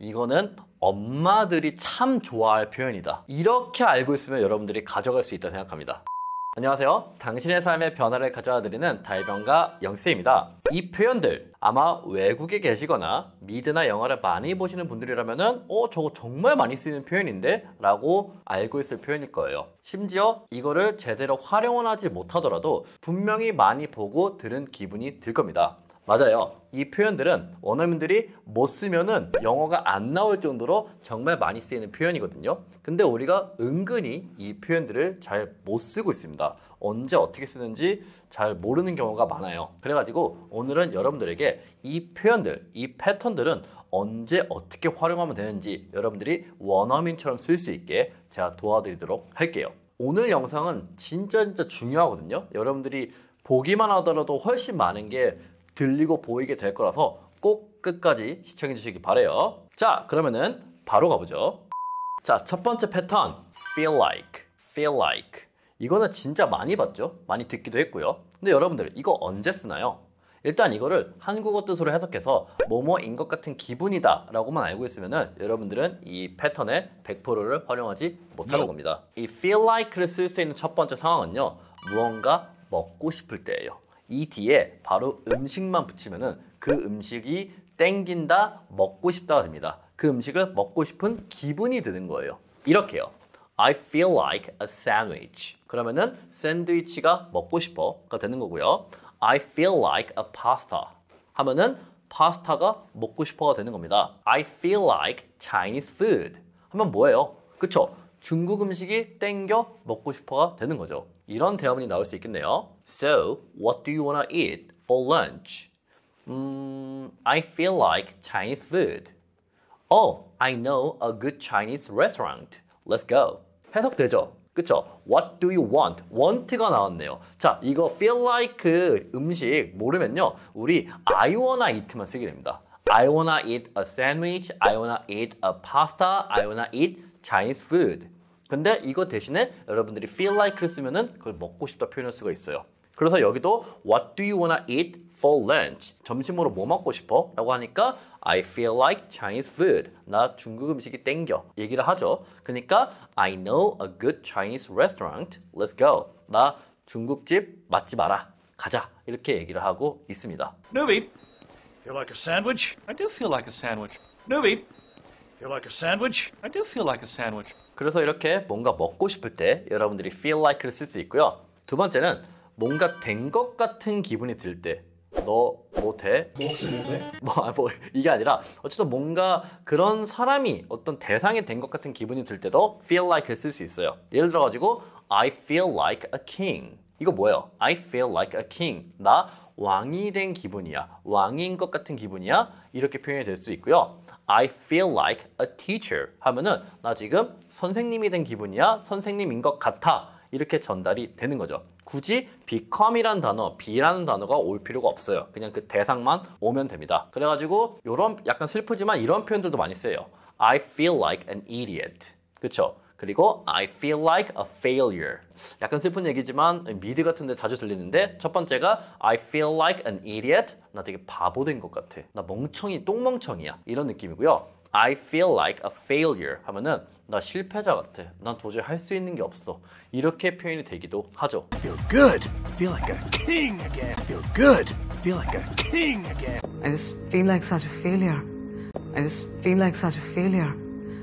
이거는 엄마들이 참 좋아할 표현이다. 이렇게 알고 있으면 여러분들이 가져갈 수 있다 생각합니다. 안녕하세요. 당신의 삶의 변화를 가져다 드리는 달병가영세입니다이 표현들 아마 외국에 계시거나 미드나 영화를 많이 보시는 분들이라면은 어 저거 정말 많이 쓰이는 표현인데 라고 알고 있을 표현일 거예요. 심지어 이거를 제대로 활용을 하지 못하더라도 분명히 많이 보고 들은 기분이 들 겁니다. 맞아요. 이 표현들은 원어민들이 못 쓰면은 영어가 안 나올 정도로 정말 많이 쓰이는 표현이거든요. 근데 우리가 은근히 이 표현들을 잘 못 쓰고 있습니다. 언제 어떻게 쓰는지 잘 모르는 경우가 많아요. 그래가지고 오늘은 여러분들에게 이 표현들, 이 패턴들은 언제 어떻게 활용하면 되는지 여러분들이 원어민처럼 쓸 수 있게 제가 도와드리도록 할게요. 오늘 영상은 진짜 진짜 중요하거든요. 여러분들이 보기만 하더라도 훨씬 많은 게 들리고 보이게 될 거라서 꼭 끝까지 시청해 주시기 바래요. 자, 그러면은 바로 가보죠. 자, 첫 번째 패턴. feel like, feel like. 이거는 진짜 많이 봤죠? 많이 듣기도 했고요. 근데 여러분들, 이거 언제 쓰나요? 일단 이거를 한국어 뜻으로 해석해서 뭐뭐인 것 같은 기분이다 라고만 알고 있으면 여러분들은 이 패턴의 100%를 활용하지 못하는 네. 겁니다. 이 feel like를 쓸 수 있는 첫 번째 상황은요. 무언가 먹고 싶을 때예요. 이 뒤에 바로 음식만 붙이면은 그 음식이 땡긴다, 먹고 싶다가 됩니다. 그 음식을 먹고 싶은 기분이 드는 거예요. 이렇게요. I feel like a sandwich. 그러면은 샌드위치가 먹고 싶어가 되는 거고요. I feel like a pasta 하면은 파스타가 먹고 싶어가 되는 겁니다. I feel like Chinese food 하면 뭐예요? 그쵸? 중국 음식이 땡겨 먹고 싶어가 되는 거죠. 이런 대화문이 나올 수 있겠네요. So, what do you wanna eat for lunch? 음, I feel like Chinese food. Oh, I know a good Chinese restaurant. Let's go. 해석되죠? 그쵸? What do you want? want가 나왔네요. 자, 이거 feel like 음식 모르면요. 우리 I wanna eat만 쓰게 됩니다. I wanna eat a sandwich. I wanna eat a pasta. I wanna eat Chinese food. 근데 이거 대신에 여러분들이 feel like를 쓰면은 그걸 먹고 싶다 표현을 쓰고 있어요. 그래서 여기도 what do you wanna eat for lunch? 점심으로 뭐 먹고 싶어? 라고 하니까 I feel like Chinese food. 나 중국 음식이 땡겨. 얘기를 하죠. 그러니까 I know a good Chinese restaurant. Let's go. 나 중국집 맛집 알아. 가자. 이렇게 얘기를 하고 있습니다. Newbie, feel like a sandwich? I do feel like a sandwich. Newbie. Feel like a sandwich? I do feel like a sandwich. 그래서 이렇게 뭔가 먹고 싶을 때 여러분들이 feel like를 쓸 수 있고요. 두 번째는 뭔가 된 것 같은 기분이 들 때. 너 못해? 뭐, 뭐 혹시 못해? 뭐, 뭐, 아, 뭐 이게 아니라 어쨌든 뭔가 그런 사람이 어떤 대상이 된 것 같은 기분이 들 때도 feel like를 쓸 수 있어요. 예를 들어가지고 I feel like a king. 이거 뭐예요? I feel like a king. 나 왕이 된 기분이야. 왕인 것 같은 기분이야. 이렇게 표현이 될 수 있고요. I feel like a teacher 하면은 나 지금 선생님이 된 기분이야. 선생님인 것 같아. 이렇게 전달이 되는 거죠. 굳이 become이란 단어, be라는 단어가 올 필요가 없어요. 그냥 그 대상만 오면 됩니다. 그래가지고 이런 약간 슬프지만 이런 표현들도 많이 써요 I feel like an idiot. 그렇죠? 그리고 I feel like a failure. 약간 슬픈 얘기지만 미드 같은데 자주 들리는데 첫 번째가 I feel like an idiot. 나 되게 바보 된 것 같아. 나 멍청이 똥멍청이야. 이런 느낌이고요. I feel like a failure 하면은 나 실패자 같아. 난 도저히 할 수 있는 게 없어. 이렇게 표현이 되기도 하죠. I feel good. I feel like a king again. I feel good. I feel like a king again. I just feel like such a failure. I just feel like such a failure.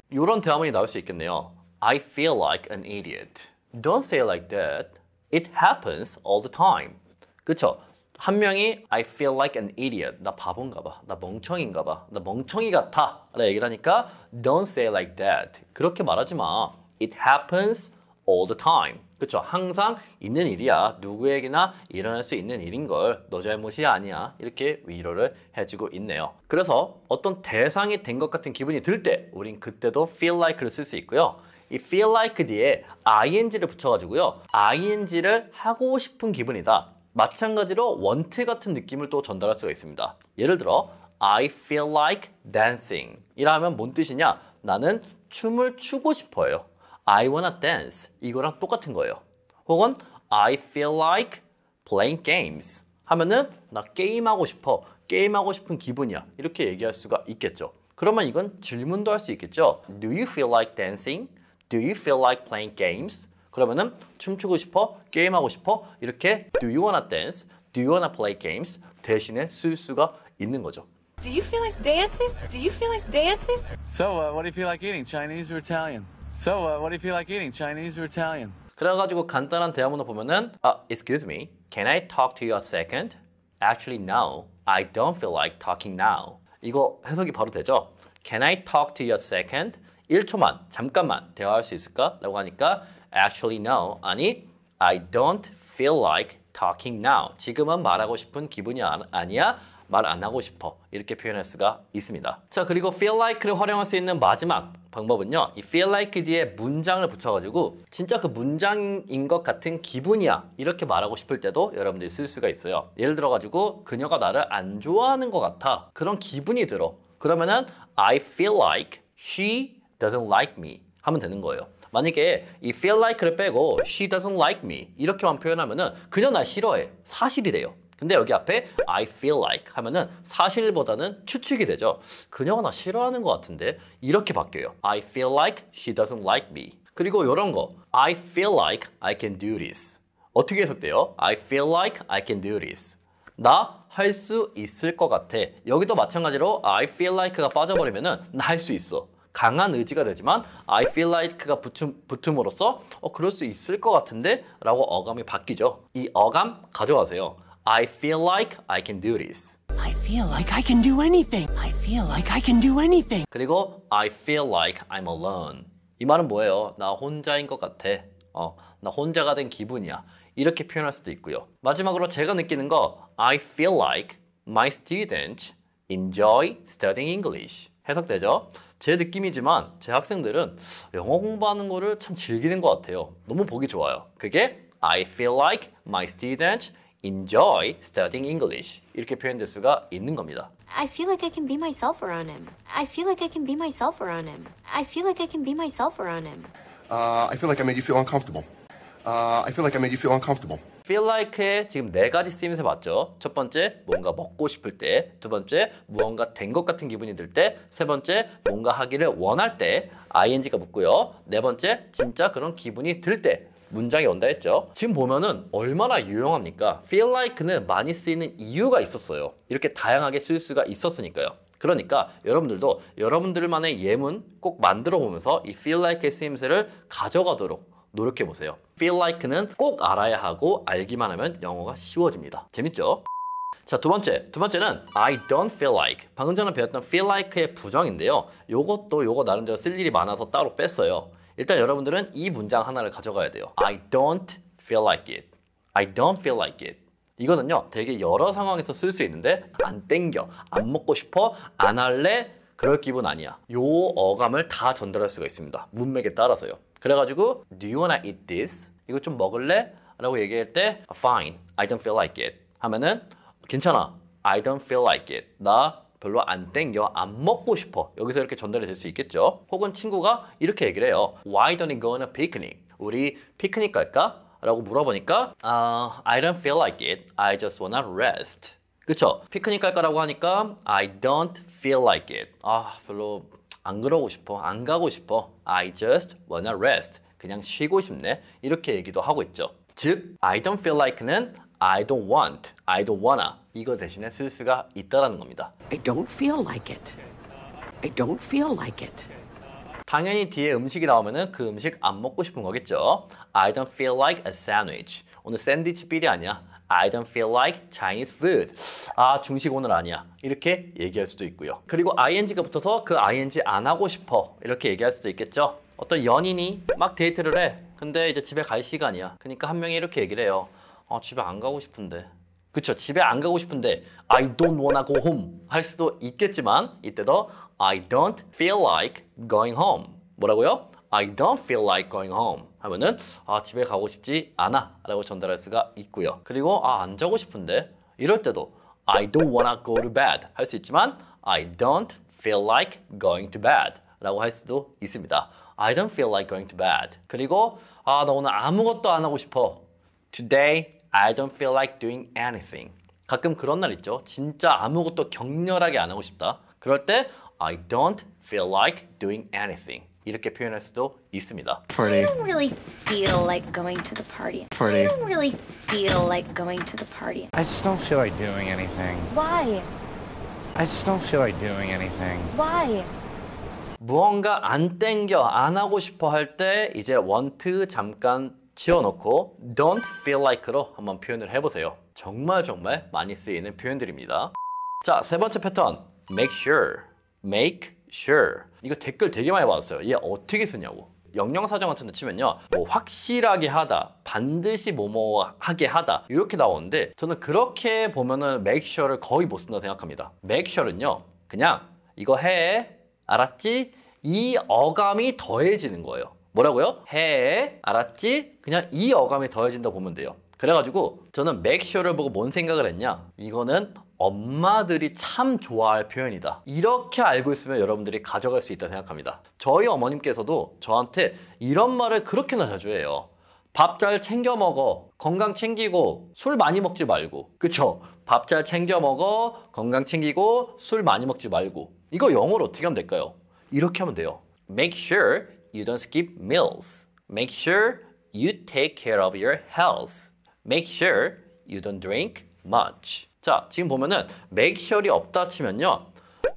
이런 대화문이 나올 수 있겠네요. I feel like an idiot. Don't say like that. It happens all the time. 그쵸? 한 명이 I feel like an idiot. 나 바본가 봐. 나 멍청인가 봐. 나 멍청이 같아. 라고 얘기를 하니까 Don't say like that. 그렇게 말하지 마. It happens all the time. 그쵸? 항상 있는 일이야. 누구에게나 일어날 수 있는 일인 걸. 너 잘못이 아니야. 이렇게 위로를 해주고 있네요. 그래서 어떤 대상이 된 것 같은 기분이 들 때 우린 그때도 feel like를 쓸 수 있고요. 이 feel like 뒤에 ing를 붙여가지고요. ing를 하고 싶은 기분이다. 마찬가지로 원트 같은 느낌을 또 전달할 수가 있습니다. 예를 들어 I feel like dancing 이라면 뭔 뜻이냐? 나는 춤을 추고 싶어요. I wanna dance 이거랑 똑같은 거예요. 혹은 I feel like playing games 하면은 나 게임하고 싶어. 게임하고 싶은 기분이야. 이렇게 얘기할 수가 있겠죠. 그러면 이건 질문도 할 수 있겠죠. Do you feel like dancing? Do you feel like playing games? 그러면은 춤추고 싶어? 게임하고 싶어? 이렇게 Do you wanna dance? Do you wanna play games? 대신에 쓸 수가 있는 거죠. Do you feel like dancing? Do you feel like dancing? So uh, what do you feel like eating? Chinese or Italian? So uh, what do you feel like eating? Chinese or Italian? 그래가지고 간단한 대화문을 보면은 uh, Excuse me, can I talk to you a second? Actually, no. I don't feel like talking now. 이거 해석이 바로 되죠? Can I talk to you a second? 1초만, 잠깐만 대화할 수 있을까? 라고 하니까 actually no, 아니 I don't feel like talking now. 지금은 말하고 싶은 기분이 아니야. 말 안 하고 싶어. 이렇게 표현할 수가 있습니다. 자, 그리고 feel like를 활용할 수 있는 마지막 방법은요. 이 feel like 뒤에 문장을 붙여가지고 진짜 그 문장인 것 같은 기분이야. 이렇게 말하고 싶을 때도 여러분들이 쓸 수가 있어요. 예를 들어가지고 그녀가 나를 안 좋아하는 것 같아. 그런 기분이 들어. 그러면은 I feel like she doesn't like me 하면 되는 거예요. 만약에 이 feel like를 빼고 she doesn't like me 이렇게만 표현하면은 그녀 나 싫어해 사실이래요. 근데 여기 앞에 I feel like 하면은 사실보다는 추측이 되죠. 그녀가 나 싫어하는 것 같은데 이렇게 바뀌어요. I feel like she doesn't like me. 그리고 이런 거 I feel like I can do this. 어떻게 해석돼요? I feel like I can do this. 나 할 수 있을 것 같아. 여기도 마찬가지로 I feel like가 빠져버리면은 나 할 수 있어. 강한 의지가 되지만 I feel like가 붙음, 붙음으로써 어 그럴 수 있을 것 같은데 라고 어감이 바뀌죠. 이 어감 가져가세요. I feel like I can do this. I feel like I can do anything. I feel like I can do anything. 그리고 I feel like I'm alone. 이 말은 뭐예요? 나 혼자인 것 같아. 어, 나 혼자가 된 기분이야. 이렇게 표현할 수도 있고요. 마지막으로 제가 느끼는 거 I feel like my students enjoy studying English. 해석되죠. 제 느낌이지만 제 학생들은 영어 공부하는 거를 참 즐기는 것 같아요. 너무 보기 좋아요. 그게 I feel like my students enjoy studying English 이렇게 표현될 수가 있는 겁니다. I feel like I can be myself around him. I feel like I can be myself around him. I feel like I can be myself around him. Uh, I feel like I made you feel uncomfortable. Uh, I feel like I made you feel uncomfortable. feel like의 지금 네 가지 쓰임새 맞죠? 첫 번째, 뭔가 먹고 싶을 때. 두 번째, 무언가 된 것 같은 기분이 들 때. 세 번째, 뭔가 하기를 원할 때. ing가 붙고요. 네 번째, 진짜 그런 기분이 들 때. 문장이 온다 했죠. 지금 보면은 얼마나 유용합니까? feel like는 많이 쓰이는 이유가 있었어요. 이렇게 다양하게 쓸 수가 있었으니까요. 그러니까 여러분들도 여러분들만의 예문 꼭 만들어 보면서 이 feel like의 쓰임새를 가져가도록 노력해보세요. feel like는 꼭 알아야 하고 알기만 하면 영어가 쉬워집니다. 재밌죠? 자, 두 번째. 두 번째는 I don't feel like. 방금 전에 배웠던 feel like의 부정인데요. 요것도 요거 나름대로 쓸 일이 많아서 따로 뺐어요. 일단 여러분들은 이 문장 하나를 가져가야 돼요. I don't feel like it. I don't feel like it. 이거는요, 되게 여러 상황에서 쓸 수 있는데 안 땡겨, 안 먹고 싶어, 안 할래, 그럴 기분 아니야. 요 어감을 다 전달할 수가 있습니다. 문맥에 따라서요. 그래가지고 Do you wanna eat this? 이거 좀 먹을래? 라고 얘기할 때 Fine, I don't feel like it 하면은 괜찮아, I don't feel like it 나 별로 안 땡겨, 안 먹고 싶어 여기서 이렇게 전달이 될 수 있겠죠 혹은 친구가 이렇게 얘기를 해요 Why don't you go on a picnic? 우리 피크닉 갈까? 라고 물어보니까 uh, I don't feel like it, I just wanna rest 그쵸? 피크닉 갈까라고 하니까 I don't feel like it 아 별로 안 그러고 싶어. 안 가고 싶어. I just wanna rest. 그냥 쉬고 싶네. 이렇게 얘기도 하고 있죠. 즉, I don't feel like는 I don't want, I don't wanna 이거 대신에 쓸 수가 있다라는 겁니다. I don't feel like it. I don't feel like it. 당연히 뒤에 음식이 나오면은 그 음식 안 먹고 싶은 거겠죠. I don't feel like a sandwich. 오늘 샌드위치 삘이 아니야. I don't feel like Chinese food. 아, 중식 오늘 아니야. 이렇게 얘기할 수도 있고요. 그리고 ing가 붙어서 그 ing 안 하고 싶어. 이렇게 얘기할 수도 있겠죠. 어떤 연인이 막 데이트를 해. 근데 이제 집에 갈 시간이야. 그러니까 한 명이 이렇게 얘기를 해요. 어, 집에 안 가고 싶은데. 그쵸, 집에 안 가고 싶은데 I don't wanna go home 할 수도 있겠지만 이때도 I don't feel like going home 뭐라고요? I don't feel like going home 하면은 아 집에 가고 싶지 않아 라고 전달할 수가 있고요. 그리고 아 안 자고 싶은데 이럴 때도 I don't wanna go to bed 할 수 있지만 I don't feel like going to bed 라고 할 수도 있습니다. I don't feel like going to bed. 그리고 아나 오늘 아무것도 안 하고 싶어. Today I don't feel like doing anything. 가끔 그런 날 있죠. 진짜 아무것도 격렬하게 안 하고 싶다. 그럴 때 I don't feel like doing anything. 이렇게 표현할 수도 있습니다. Party. I don't really feel like going to the party. Party. I don't really feel like going to the party. I just don't feel like doing anything. Why? I just don't feel like doing anything. Why? 무언가 안 땡겨, 안 하고 싶어 할 때 이제 want 잠깐 지워놓고 don't feel like로 한번 표현을 해보세요. 정말 정말 많이 쓰이는 표현들입니다. 자, 세 번째 패턴 make sure, make sure. 이거 댓글 되게 많이 받았어요. 얘 어떻게 쓰냐고. 영영 사정 같은 데 치면요. 뭐 확실하게 하다, 반드시 뭐뭐 하게 하다 이렇게 나오는데 저는 그렇게 보면은 make sure를 거의 못 쓴다 생각합니다. make sure는요. 그냥 이거 해. 알았지? 이 어감이 더해지는 거예요. 뭐라고요? 해. 알았지? 그냥 이 어감이 더해진다 고 보면 돼요. 그래가지고 저는 맥쇼를 보고 뭔 생각을 했냐 이거는 엄마들이 참 좋아할 표현이다. 이렇게 알고 있으면 여러분들이 가져갈 수 있다 생각합니다. 저희 어머님께서도 저한테 이런 말을 그렇게나 자주 해요. 밥 잘 챙겨 먹어. 건강 챙기고 술 많이 먹지 말고. 그쵸? 밥 잘 챙겨 먹어. 건강 챙기고 술 많이 먹지 말고. 이거 영어로 어떻게 하면 될까요? 이렇게 하면 돼요. Make sure you don't skip meals. Make sure you take care of your health. Make sure you don't drink much. 자, 지금 보면은 make sure이 없다 치면요.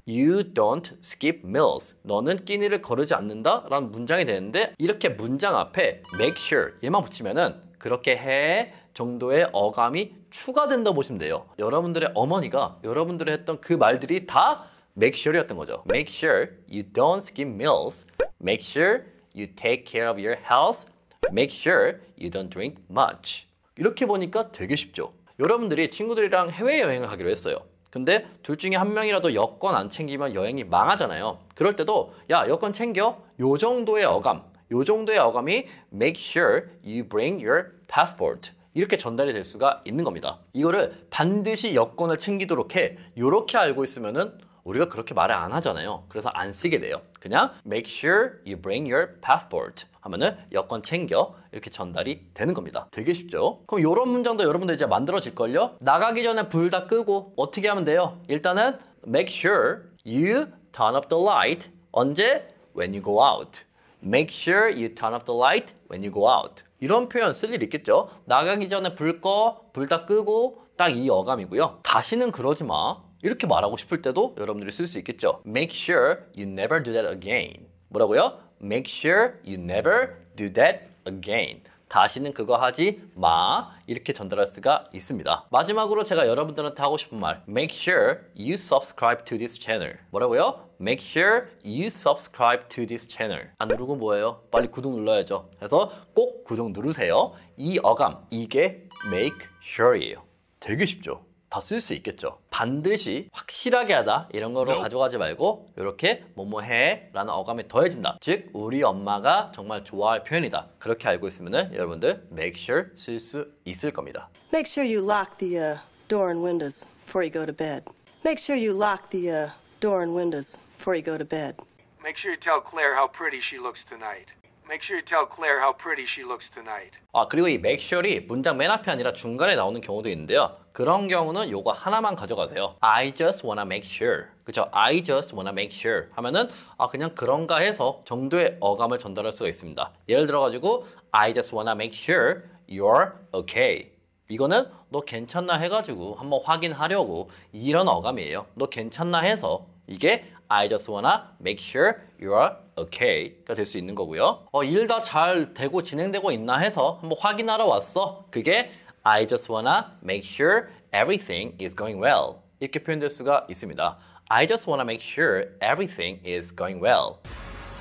You don't skip meals. 너는 끼니를 거르지 않는다? 라는 문장이 되는데 이렇게 문장 앞에 make sure 얘만 붙이면은 그렇게 해 정도의 어감이 추가된다 보시면 돼요. 여러분들의 어머니가 여러분들의 했던 그 말들이 다 make sure이었던 거죠. Make sure you don't skip meals. Make sure you take care of your health. Make sure you don't drink much. 이렇게 보니까 되게 쉽죠. 여러분들이 친구들이랑 해외여행을 가기로 했어요. 근데 둘 중에 한 명이라도 여권 안 챙기면 여행이 망하잖아요. 그럴 때도 야 여권 챙겨 요 정도의 어감 요 정도의 어감이 make sure you bring your passport 이렇게 전달이 될 수가 있는 겁니다. 이거를 반드시 여권을 챙기도록 해. 요렇게 알고 있으면은 우리가 그렇게 말을 안 하잖아요. 그래서 안 쓰게 돼요. 그냥 make sure you bring your passport 하면은 여권 챙겨 이렇게 전달이 되는 겁니다. 되게 쉽죠? 그럼 이런 문장도 여러분들 이제 만들어질걸요? 나가기 전에 불 다 끄고 어떻게 하면 돼요? 일단은 make sure you turn up the light 언제? when you go out make sure you turn off the light when you go out 이런 표현 쓸 일 있겠죠? 나가기 전에 불 꺼, 불 다 끄고 딱 이 어감이고요. 다시는 그러지 마. 이렇게 말하고 싶을 때도 여러분들이 쓸 수 있겠죠. Make sure you never do that again. 뭐라고요? Make sure you never do that again. 다시는 그거 하지 마 이렇게 전달할 수가 있습니다. 마지막으로 제가 여러분들한테 하고 싶은 말 Make sure you subscribe to this channel 뭐라고요? Make sure you subscribe to this channel 안 누르고 뭐예요? 빨리 구독 눌러야죠. 그래서 꼭 구독 누르세요. 이 어감 이게 make sure이에요. 되게 쉽죠? 다쓸수 있겠죠. 반드시 확실하게 하다 이런 거로 no. 가져가지 말고 이렇게 뭐 뭐 해 라는 어감이 더해진다. 즉 우리 엄마가 정말 좋아할 표현이다. 그렇게 알고 있으면 여러분들 make sure 쓸 수 있을 겁니다. Make sure you lock the uh, door and windows before you go to bed. Make sure you lock the uh, door and windows before you go to bed. Make sure you tell Claire how pretty she looks tonight. Make sure you tell Claire how pretty she looks tonight. 아 그리고 이 make sure이 문장 맨 앞이 아니라 중간에 나오는 경우도 있는데요. 그런 경우는 요거 하나만 가져가세요. I just wanna make sure. 그쵸? I just wanna make sure 하면은 아 그냥 그런가 해서 정도의 어감을 전달할 수가 있습니다. 예를 들어가지고 I just wanna make sure you're okay. 이거는 너 괜찮나 해가지고 한번 확인하려고 이런 어감이에요. 너 괜찮나 해서 이게 I just wanna make sure you are okay가 될 수 있는 거고요. 어, 일다 잘 되고 진행되고 있나 해서 한번 확인하러 왔어. 그게 I just wanna make sure everything is going well. 이렇게 표현될 수가 있습니다. I just wanna make sure everything is going well.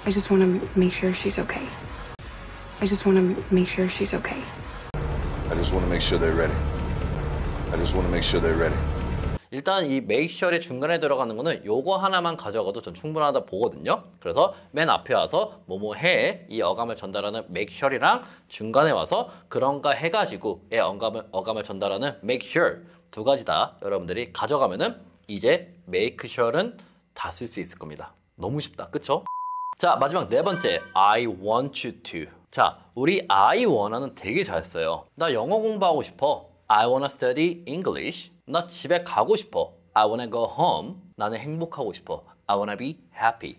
I just wanna make sure she's okay. I just wanna make sure she's okay. I just wanna make sure they're ready. I just wanna make sure they're ready. 일단 이 메이셜의 중간에 들어가는 거는 요거 하나만 가져가도 전 충분하다 보거든요. 그래서 맨 앞에 와서 뭐뭐 해 이 어감을 전달하는 make sure이랑 중간에 와서 그런가 해가지고의 어감을, 어감을 전달하는 make sure 두 가지 다 여러분들이 가져가면은 이제 make sure는 다 쓸 수 있을 겁니다. 너무 쉽다. 그쵸? 자, 마지막 네 번째. I want you to. 자, 우리 I wanna는 되게 잘했어요. 나 영어 공부하고 싶어. I wanna study English. 나 집에 가고 싶어. I wanna go home. 나는 행복하고 싶어. I wanna be happy.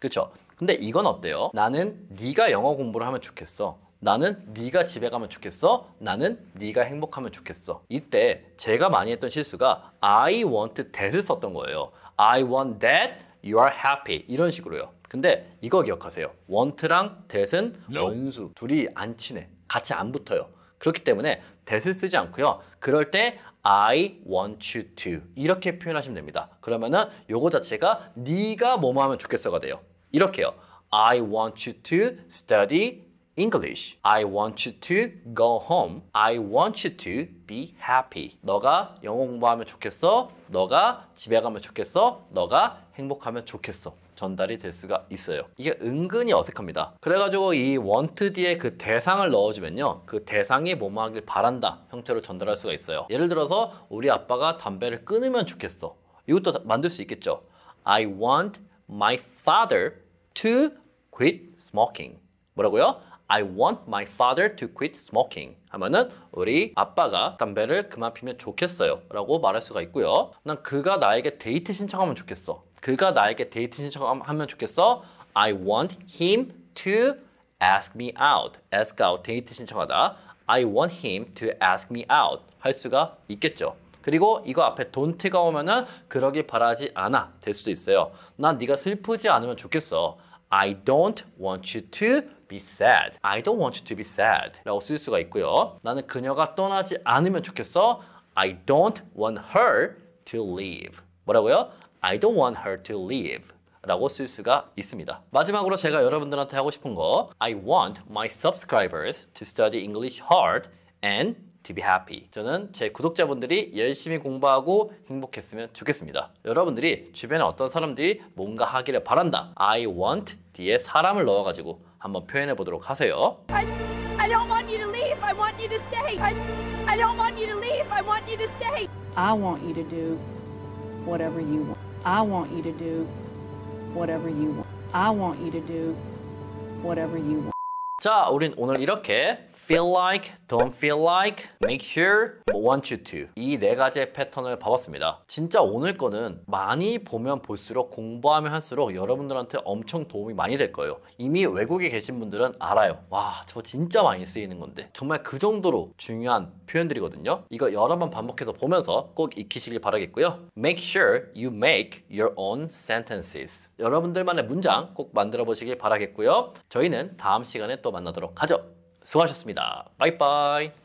그쵸? 근데 이건 어때요? 나는 네가 영어 공부를 하면 좋겠어. 나는 네가 집에 가면 좋겠어. 나는 네가 행복하면 좋겠어. 이때 제가 많이 했던 실수가 I want that을 썼던 거예요. I want that you are happy 이런 식으로요. 근데 이거 기억하세요. want랑 that은 원수 둘이 안 친해. 같이 안 붙어요. 그렇기 때문에 that을 쓰지 않고요. 그럴 때 I want you to 이렇게 표현하시면 됩니다. 그러면은 요거 자체가 네가 뭐뭐 하면 좋겠어가 돼요. 이렇게요. I want you to study English. I want you to go home. I want you to be happy. 너가 영어 공부하면 좋겠어. 너가 집에 가면 좋겠어. 너가 행복하면 좋겠어. 전달이 될 수가 있어요. 이게 은근히 어색합니다. 그래가지고 이 want 뒤에 그 대상을 넣어주면요. 그 대상이 뭐뭐 하길 바란다 형태로 전달할 수가 있어요. 예를 들어서 우리 아빠가 담배를 끊으면 좋겠어. 이것도 만들 수 있겠죠. I want my father to quit smoking. 뭐라고요? I want my father to quit smoking. 하면은 우리 아빠가 담배를 그만 피면 좋겠어요. 라고 말할 수가 있고요. 난 그가 나에게 데이트 신청하면 좋겠어. 그가 나에게 데이트 신청하면 좋겠어. I want him to ask me out. ask out 데이트 신청하다. I want him to ask me out 할 수가 있겠죠. 그리고 이거 앞에 don't가 오면은 그러길 바라지 않아 될 수도 있어요. 난 네가 슬프지 않으면 좋겠어. I don't want you to be sad. I don't want you to be sad 라고 쓸 수가 있고요. 나는 그녀가 떠나지 않으면 좋겠어. I don't want her to leave. 뭐라고요? I don't want her to leave. 라고 쓸 수가 있습니다. 마지막으로 제가 여러분들한테 하고 싶은 거 I want my subscribers to study English hard and to be happy. 저는 제 구독자분들이 열심히 공부하고 행복했으면 좋겠습니다. 여러분들이 주변에 어떤 사람들이 뭔가 하기를 바란다. I want 뒤에 사람을 넣어가지고 한번 표현해 보도록 하세요. I, I don't want you to leave. I want you to stay. I, I don't want you to leave. I want you to stay. I want you to do whatever you want. I want you to do whatever you want. I want you to do whatever you want. 자, 우린 오늘 이렇게 feel like, don't feel like, make sure, want you to 이 네 가지의 패턴을 봐봤습니다. 진짜 오늘 거는 많이 보면 볼수록 공부하면 할수록 여러분들한테 엄청 도움이 많이 될 거예요. 이미 외국에 계신 분들은 알아요. 와, 저 진짜 많이 쓰이는 건데 정말 그 정도로 중요한 표현들이거든요. 이거 여러 번 반복해서 보면서 꼭 익히시길 바라겠고요. Make sure you make your own sentences. 여러분들만의 문장 꼭 만들어 보시길 바라겠고요. 저희는 다음 시간에 또 만나도록 하죠. 수고하셨습니다. 바이바이.